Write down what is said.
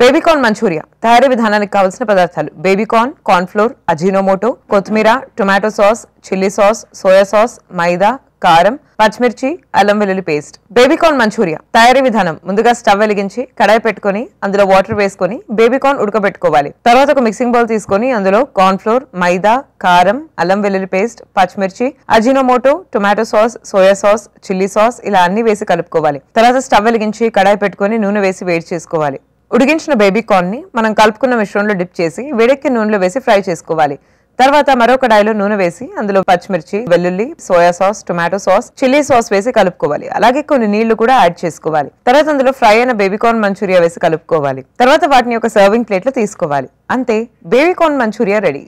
baby corn Manchuria తయారీ విధానానికి కావలసిన పదార్థాలు బేబీకార్న్ కార్న్ఫ్లోర్ అజీనోమోటో కొత్తిమీర tomato sauce chilli sauce soya sauce మైదా కారం పచ్చిమిర్చి అల్లం వెల్లుల్లి పేస్ట్ బేబీకార్న్ మంచూరియా తయారీ విధానం ముందుగా స్టవ్ వెలిగించి కడాయి పెట్టుకుని అందులో వాటర్ వేసుకుని బేబీకార్న్ ఉడకబెట్టుకోవాలి తర్వాత ఒక మిక్సింగ్ బౌల్ తీసుకుని అందులో కార్న్ఫ్లోర్ మైదా కారం అల్లం వెల్లుల్లి పేస్ట్ పచ్చిమిర్చి Ajinomoto tomato sauce soya sauce chilli sauce ఇలా అన్ని వేసి కలుపుకోవాలి తర్వాత స్టవ్ వెలిగించి కడాయి పెట్టుకుని నూనె వేసి వేడి చేసుకోవాలి ఉడిగించిన బేబీ కార్న్ని మనం కలుపుకున్న మిశ్రంలో డిప్ చేసి వేడెక్కి నూనెలో వేసి ఫ్రై చేసుకోవాలి తర్వాత మరో కడాయిలో నూనె వేసి అందులో పచ్చిమిర్చి వెల్లుల్లి soya sauce tomato sauce chilli sauce వేసి కలుపుకోవాలి అలాగే కొన్ని నీళ్లు కూడా యాడ్ చేసుకోవాలి తర్వాత అందులో ఫ్రై అయిన బేబీకార్న్ మంచూరియా వేసి కలుపుకోవాలి తర్వాత వాటిని ఒక సర్వింగ్ ప్లేట్లో తీసుకోవాలి అంతే బేబీకార్న్ మంచూరియా రెడీ